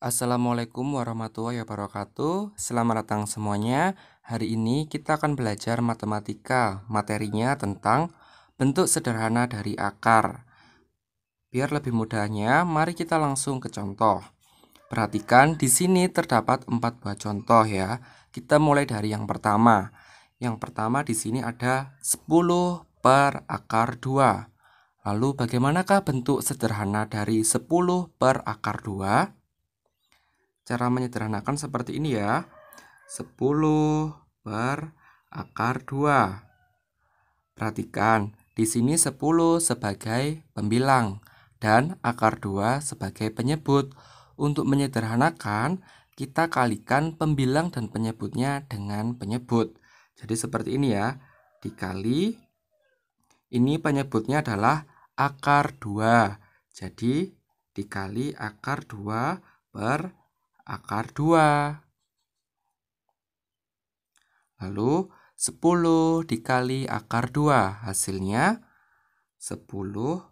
Assalamualaikum warahmatullahi wabarakatuh. Selamat datang semuanya. Hari ini kita akan belajar matematika. Materinya tentang bentuk sederhana dari akar. Biar lebih mudahnya, mari kita langsung ke contoh. Perhatikan di sini terdapat 4 buah contoh ya. Kita mulai dari yang pertama. Yang pertama di sini ada 10 per akar 2. Lalu bagaimanakah bentuk sederhana dari 10 per akar 2? Cara menyederhanakan seperti ini ya. 10 per akar 2. Perhatikan, di sini 10 sebagai pembilang dan akar 2 sebagai penyebut. Untuk menyederhanakan, kita kalikan pembilang dan penyebutnya dengan penyebut. Jadi seperti ini ya. Dikali ini penyebutnya adalah akar 2. Jadi dikali akar 2 per akar 2. Lalu 10 dikali akar 2 hasilnya 10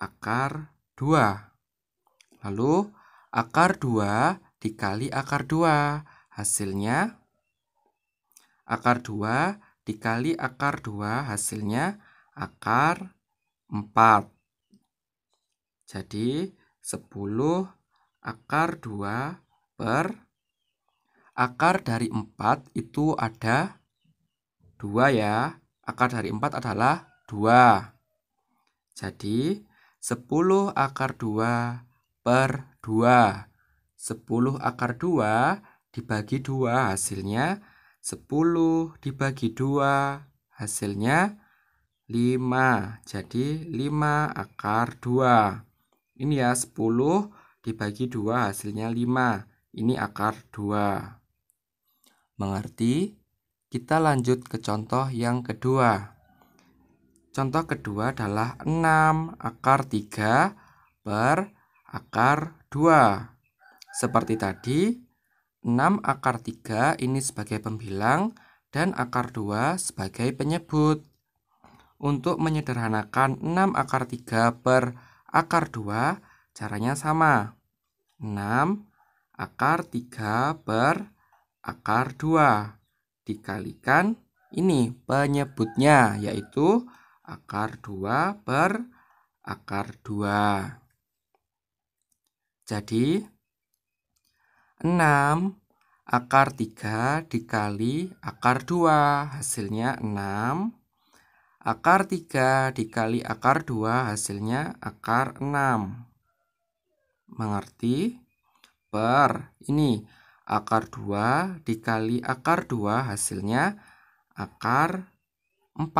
akar 2. Lalu akar 2 dikali akar 2 hasilnya akar 2 dikali akar 2 hasilnya akar 4. Jadi 10 akar 2 per akar dari 4 itu ada 2 ya. Akar dari 4 adalah 2. Jadi 10 akar 2 per 2. 10 akar 2 dibagi 2 hasilnya 10 dibagi 2 hasilnya 5. Jadi 5 akar 2. Ini ya 10 dibagi 2 hasilnya 5. Ini akar 2. Mengerti? Kita lanjut ke contoh yang kedua. Contoh kedua adalah 6 akar 3 per akar 2. Seperti tadi, 6 akar 3 ini sebagai pembilang dan akar 2 sebagai penyebut. Untuk menyederhanakan 6 akar 3 per akar 2, caranya sama. 6 akar 3 per akar 2 dikalikan ini penyebutnya yaitu akar 2 per akar 2. Jadi 6 akar 3 dikali akar 2 hasilnya 6 akar 3 dikali akar 2 hasilnya akar 6 mengerti? per ini akar 2 dikali akar 2 hasilnya akar 4.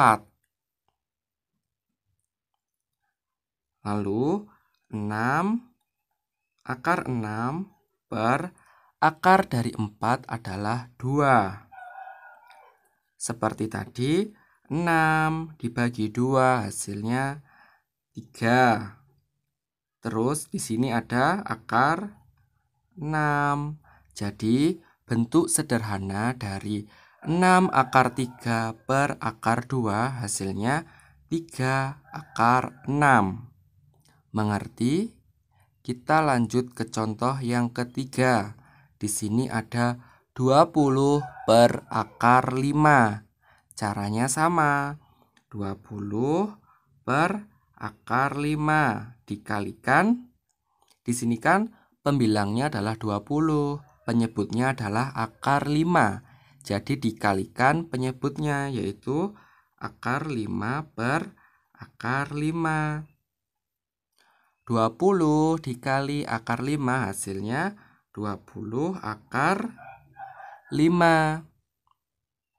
Lalu 6 akar 6 per akar dari 4 adalah 2. Seperti tadi 6 dibagi 2 hasilnya 3. Terus di sini ada akar 6. Jadi, bentuk sederhana dari 6 akar 3 per akar 2 hasilnya 3 akar 6. Mengerti? Kita lanjut ke contoh yang ketiga. Di sini ada 20 per akar 5. Caranya sama. 20 per akar 5 dikalikan di sini kan Pembilangnya adalah 20, penyebutnya adalah akar 5. Jadi dikalikan penyebutnya yaitu akar 5 per akar 5. 20 dikali akar 5 hasilnya 20 akar 5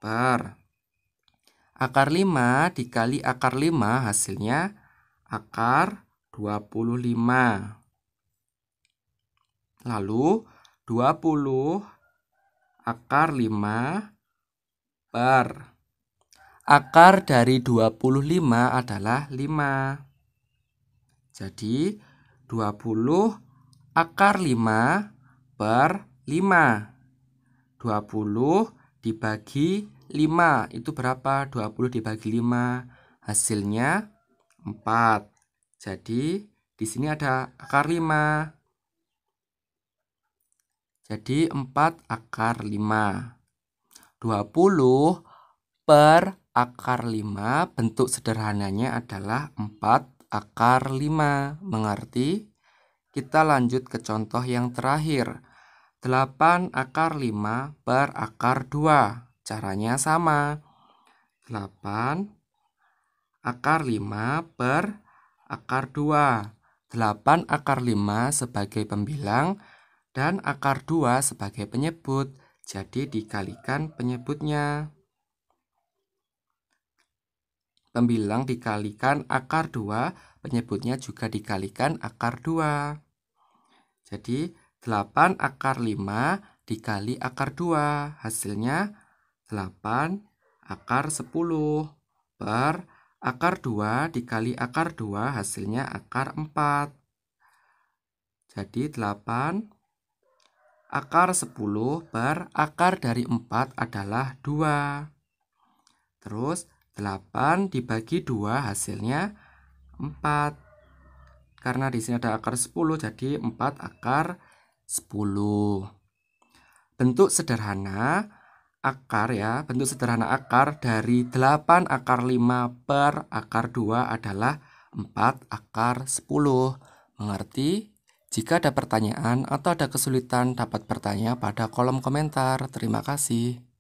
per akar 5 dikali akar 5 hasilnya akar 25 Lalu 20 akar 5 bar. Akar dari 25 adalah 5. Jadi 20 akar 5 per 5. 20 dibagi 5 itu berapa? 20 dibagi 5 hasilnya 4. Jadi di sini ada akar 5 jadi 4 akar 5. 20 per akar 5 bentuk sederhananya adalah 4 akar 5. Mengerti? Kita lanjut ke contoh yang terakhir. 8 akar 5 per akar 2. Caranya sama. 8 akar 5 per akar 2. 8 akar 5 sebagai pembilang dan akar 2 sebagai penyebut, jadi dikalikan penyebutnya. Pembilang dikalikan akar 2, penyebutnya juga dikalikan akar 2. Jadi 8 akar 5 dikali akar 2, hasilnya 8 akar 10 per akar 2 dikali akar 2 hasilnya akar 4. Jadi 8 Akar 10 per akar dari 4 adalah 2. Terus 8 dibagi 2 hasilnya 4. Karena di sini ada akar 10 jadi 4 akar 10. Bentuk sederhana akar ya, bentuk sederhana akar dari 8 akar 5 per akar 2 adalah 4 akar 10. Mengerti? Jika ada pertanyaan atau ada kesulitan, dapat bertanya pada kolom komentar. Terima kasih.